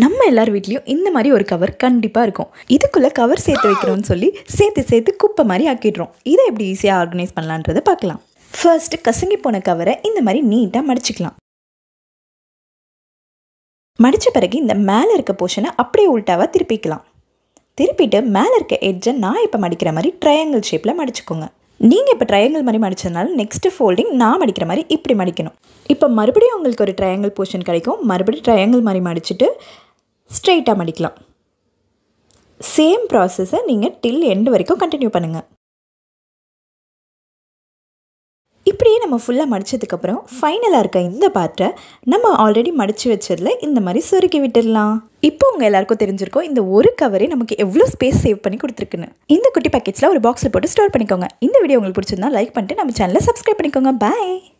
நம்ம எல்லார் வீட்லேயும் இந்த மாதிரி ஒரு கவர் கண்டிப்பாக இருக்கும் இதுக்குள்ளே கவர் சேர்த்து வைக்கிறோம்னு சொல்லி சேர்த்து சேர்த்து குப்பை மாதிரி ஆக்கிடுறோம் இதை எப்படி ஈஸியாக ஆர்கனைஸ் பண்ணலான்றதை பார்க்கலாம் ஃபர்ஸ்ட் கசங்கி போன கவரை இந்த மாதிரி நீட்டாக மடிச்சிக்கலாம் மடித்த பிறகு இந்த மேலே இருக்க போர்ஷனை அப்படியே உள்டாவாக திருப்பிக்கலாம் திருப்பிட்டு மேலே இருக்க எட்ஜை நான் இப்போ மடிக்கிற மாதிரி ட்ரையாங்கிள் ஷேப்பில் மடிச்சுக்கோங்க நீங்கள் இப்போ ட்ரையாங்கிள் மாதிரி மடித்ததுனால நெக்ஸ்ட்டு ஃபோல்டிங் நான் மடிக்கிற மாதிரி இப்படி மடிக்கணும் இப்போ மறுபடியும் உங்களுக்கு ஒரு ட்ரையாங்கிள் போர்ஷன் கிடைக்கும் மறுபடியும் ட்ரையாங்கிள் மாதிரி மடிச்சுட்டு ஸ்ட்ரெயிட்டாக மடிக்கலாம் சேம் ப்ராசஸை நீங்கள் டில் எண்டு வரைக்கும் கண்டினியூ பண்ணுங்கள் இப்படியே நம்ம ஃபுல்லாக மடித்ததுக்கப்புறம் ஃபைனலாக இருக்க இந்த பார்ட்டை நம்ம ஆல்ரெடி மடித்து வச்சதில் இந்த மாதிரி சுருக்கி விட்டுடலாம் இப்போ உங்கள் எல்லாருக்கும் தெரிஞ்சிருக்கோம் இந்த ஒரு கவரே நமக்கு எவ்வளோ ஸ்பேஸ் சேவ் பண்ணி கொடுத்துருக்குன்னு இந்த குட்டி பேக்கெட்ஸில் ஒரு பாக்ஸில் போட்டு ஸ்டோர் பண்ணிக்கோங்க இந்த வீடியோ உங்களுக்கு பிடிச்சிருந்தா லைக் பண்ணிட்டு நம்ம சேனலை சப்ஸ்கிரைப் பண்ணிக்கோங்க பாய்